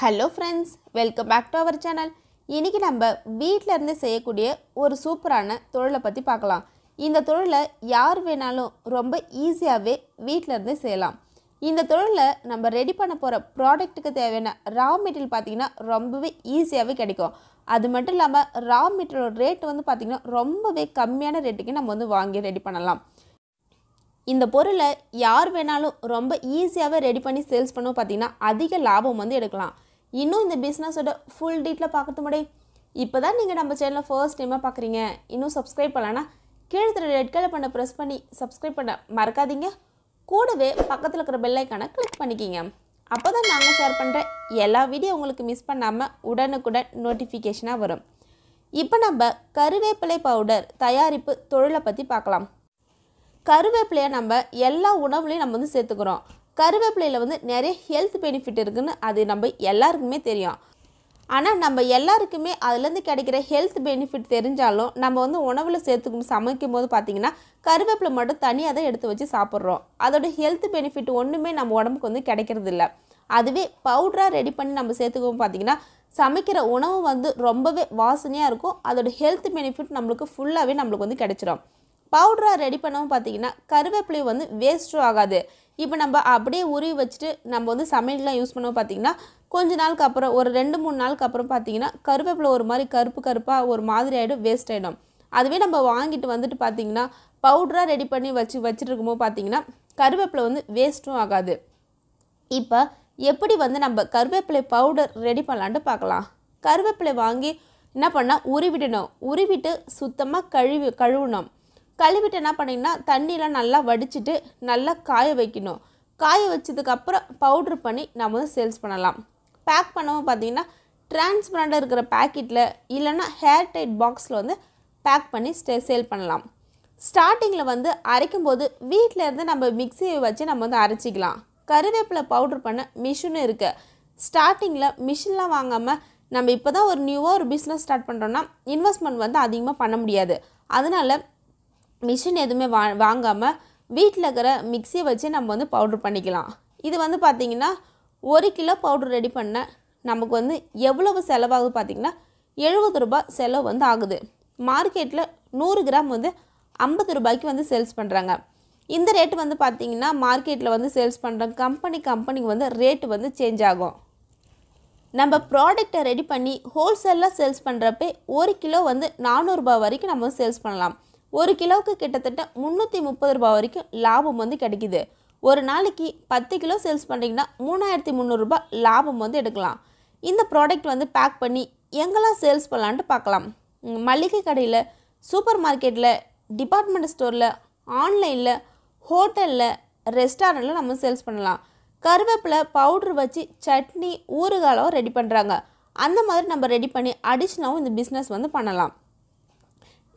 hello friends welcome back to our channel இன்றைக்கி நம்ம வீட்டிலேருந்து செய்யக்கூடிய ஒரு சூப்பரான தொழிலை பற்றி பார்க்கலாம் இந்த தொழிலை யார் வேணாலும் ரொம்ப ஈஸியாகவே வீட்டிலேருந்து செய்யலாம் இந்த தொழிலை நம்ம ரெடி பண்ண போகிற ப்ராடக்ட்டுக்கு தேவையான ரா மெட்டீரியல் பார்த்திங்கன்னா ரொம்பவே ஈஸியாகவே கிடைக்கும் அது மட்டும் இல்லாமல் ரா மெட்டீரியலோட ரேட் வந்து பார்த்திங்கன்னா ரொம்பவே கம்மியான ரேட்டுக்கு நம்ம வந்து வாங்கி ரெடி பண்ணலாம் இந்த பொருளை யார் வேணாலும் ரொம்ப ஈஸியாகவே ரெடி பண்ணி சேல்ஸ் பண்ணவும் பார்த்திங்கன்னா அதிக லாபம் வந்து எடுக்கலாம் இன்னும் இந்த பிஸ்னஸோட ஃபுல் டீட்டில் பார்க்கறது முடி இப்போ தான் நீங்கள் நம்ம சேனலில் ஃபர்ஸ்ட் டைமாக பார்க்குறீங்க இன்னும் சப்ஸ்கிரைப் பண்ணலன்னா கீழே தர ரெட் கலர் பண்ண ப்ரெஸ் பண்ணி சப்ஸ்கிரைப் பண்ண மறக்காதீங்க கூடவே பக்கத்தில் இருக்கிற பெல்லைக்கான கிளிக் பண்ணிக்கிங்க அப்போ தான் நாங்கள் ஷேர் பண்ணுற எல்லா வீடியோ உங்களுக்கு மிஸ் பண்ணாமல் உடனுக்குடன் நோட்டிஃபிகேஷனாக வரும் இப்போ நம்ம கருவேப்பிலை பவுடர் தயாரிப்பு தொழிலை பற்றி பார்க்கலாம் கருவேப்பிலையை நம்ம எல்லா உணவுலையும் நம்ம வந்து சேர்த்துக்கிறோம் கருவேப்பிலையில் வந்து நிறைய ஹெல்த் பெனிஃபிட் இருக்குதுன்னு அது நம்ம எல்லாருக்குமே தெரியும் ஆனால் நம்ம எல்லாருக்குமே அதுலேருந்து கிடைக்கிற ஹெல்த் பெனிஃபிட் தெரிஞ்சாலும் நம்ம வந்து உணவில் சேர்த்துக்கும் சமைக்கும் போது பார்த்திங்கன்னா கருவேப்பிலை மட்டும் தனியாக தான் எடுத்து வச்சு சாப்பிட்றோம் அதோட ஹெல்த் பெனிஃபிட் ஒன்றுமே நம்ம உடம்புக்கு வந்து கிடைக்கிறது இல்லை அதுவே பவுடராக ரெடி பண்ணி நம்ம சேர்த்துக்கோம் பார்த்திங்கன்னா சமைக்கிற உணவு வந்து ரொம்பவே வாசனையாக இருக்கும் அதோட ஹெல்த் பெனிஃபிட் நம்மளுக்கு ஃபுல்லாகவே நம்மளுக்கு வந்து கிடைச்சிடும் பவுடராக ரெடி பண்ணவும் பார்த்தீங்கன்னா கருவேப்பிலை வந்து வேஸ்ட்டும் ஆகாது இப்போ நம்ம அப்படியே உருவி வச்சுட்டு நம்ம வந்து சமையல்லாம் யூஸ் பண்ணவும் பார்த்தீங்கன்னா கொஞ்ச நாளுக்கு அப்புறம் ஒரு ரெண்டு மூணு நாளுக்கு அப்புறம் பார்த்தீங்கன்னா கருவேப்பிலை ஒரு மாதிரி கருப்பு கருப்பாக ஒரு மாதிரி ஆகிடும் வேஸ்ட் ஆகிடும் அதுவே நம்ம வாங்கிட்டு வந்துட்டு பார்த்தீங்கன்னா பவுடராக ரெடி பண்ணி வச்சு வச்சுட்டு பார்த்தீங்கன்னா கருவேப்பிலை வந்து வேஸ்ட்டும் ஆகாது இப்போ எப்படி வந்து நம்ம கருவேப்பிலை பவுடர் ரெடி பண்ணலான்ட்டு பார்க்கலாம் கருவேப்பிலை வாங்கி என்ன பண்ணால் உருவிடணும் உருவிட்டு சுத்தமாக கழுவி கழுவணும் கழுவிட்டு என்ன பண்ணிங்கன்னா தண்ணியெலாம் நல்லா வடிச்சிட்டு நல்லா காய வைக்கணும் காய வச்சதுக்கப்புறம் பவுட்ரு பண்ணி நம்ம வந்து சேல்ஸ் பண்ணலாம் பேக் பண்ணவும் பார்த்தீங்கன்னா டிரான்ஸ்பரண்டாக இருக்கிற பேக்கெட்டில் இல்லைன்னா ஹேர் டைட் பாக்ஸில் வந்து பேக் பண்ணி ஸ்டே சேல் பண்ணலாம் ஸ்டார்டிங்கில் வந்து அரைக்கும் போது வீட்டில் இருந்து நம்ம மிக்சியை வச்சு நம்ம வந்து அரைச்சிக்கலாம் கருவேப்பிலை பவுட்ரு பண்ண மிஷினும் இருக்குது ஸ்டார்டிங்கில் மிஷின்லாம் வாங்காமல் நம்ம இப்போ தான் ஒரு நியூவாக ஒரு பிஸ்னஸ் ஸ்டார்ட் பண்ணுறோன்னா இன்வெஸ்ட்மெண்ட் வந்து அதிகமாக பண்ண முடியாது அதனால் மிஷின் எதுவுமே வா வாங்காமல் வீட்டில் இருக்கிற மிக்சியை வச்சு நம்ம வந்து பவுட்ரு பண்ணிக்கலாம் இது வந்து பார்த்திங்கன்னா ஒரு கிலோ பவுட்ரு ரெடி பண்ண நமக்கு வந்து எவ்வளவு செலவாகுது பார்த்திங்கன்னா எழுபது ரூபாய் செலவு வந்து ஆகுது மார்க்கெட்டில் நூறு கிராம் வந்து ஐம்பது ரூபாய்க்கு வந்து சேல்ஸ் பண்ணுறாங்க இந்த ரேட்டு வந்து பார்த்திங்கன்னா மார்க்கெட்டில் வந்து சேல்ஸ் பண்ணுற கம்பெனி கம்பெனிக்கு வந்து ரேட்டு வந்து சேஞ்ச் ஆகும் நம்ம ப்ராடக்டை ரெடி பண்ணி ஹோல்சேலில் சேல்ஸ் பண்ணுறப்ப ஒரு கிலோ வந்து நானூறுரூபா வரைக்கும் நம்ம சேல்ஸ் பண்ணலாம் ஒரு கிலோவுக்கு கிட்டத்தட்ட முந்நூற்றி முப்பது ரூபா வரைக்கும் லாபம் வந்து கிடைக்கிது ஒரு நாளைக்கு பத்து கிலோ சேல்ஸ் பண்ணுறீங்கன்னா மூணாயிரத்தி முந்நூறுரூபா லாபம் வந்து எடுக்கலாம் இந்த ப்ராடக்ட் வந்து பேக் பண்ணி எங்கெல்லாம் சேல்ஸ் பண்ணலான்ட்டு பார்க்கலாம் மளிகை கடையில் சூப்பர் மார்க்கெட்டில் டிபார்ட்மெண்ட் ஸ்டோரில் ஆன்லைனில் ஹோட்டலில் ரெஸ்டாரண்ட்டில் நம்ம சேல்ஸ் பண்ணலாம் கருவேப்பிலை பவுட்ரு வச்சு சட்னி ஊறுகாலம் ரெடி பண்ணுறாங்க அந்த மாதிரி நம்ம ரெடி பண்ணி அடிஷ்னலாகவும் இந்த பிஸ்னஸ் வந்து பண்ணலாம்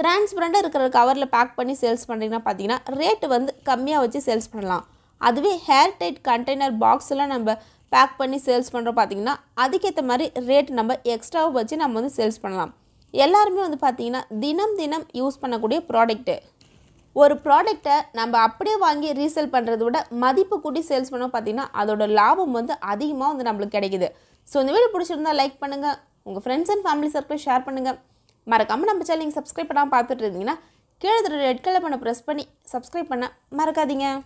டிரான்ஸ்பரண்ட்டாக இருக்கிற கவரில் பேக் பண்ணி சேல்ஸ் பண்ணுறீங்கன்னா பார்த்தீங்கன்னா ரேட்டு வந்து கம்மியாக வச்சு சேல்ஸ் பண்ணலாம் அதுவே ஹேர் டைட் கண்டெய்னர் பாக்ஸ்லாம் நம்ம பேக் பண்ணி சேல்ஸ் பண்ணுறோம் பார்த்தீங்கன்னா அதுக்கேற்ற மாதிரி ரேட் நம்ம எக்ஸ்ட்ராவை வச்சு நம்ம வந்து சேல்ஸ் பண்ணலாம் எல்லாருமே வந்து பார்த்திங்கன்னா தினம் தினம் யூஸ் பண்ணக்கூடிய ப்ராடக்ட்டு ஒரு ப்ராடக்டை நம்ம அப்படியே வாங்கி ரீசேல் பண்ணுறத விட மதிப்பு கூட்டி சேல்ஸ் பண்ணோம் பார்த்திங்கன்னா அதோடய லாபம் வந்து அதிகமாக வந்து நம்மளுக்கு கிடைக்குது ஸோ இந்த வீடியோ பிடிச்சிருந்தா லைக் பண்ணுங்கள் உங்கள் friends and family circle share பண்ணுங்கள் மறக்காமல் நம்ம சேனலிங் சப்ஸ்கிரைப் பண்ணாமல் பார்த்துட்டு இருந்தீங்கன்னா கீழே ரெட் கலர் பண்ண ப்ரெஸ் பண்ணி சப்ஸ்கிரைப் பண்ண மறக்காதீங்க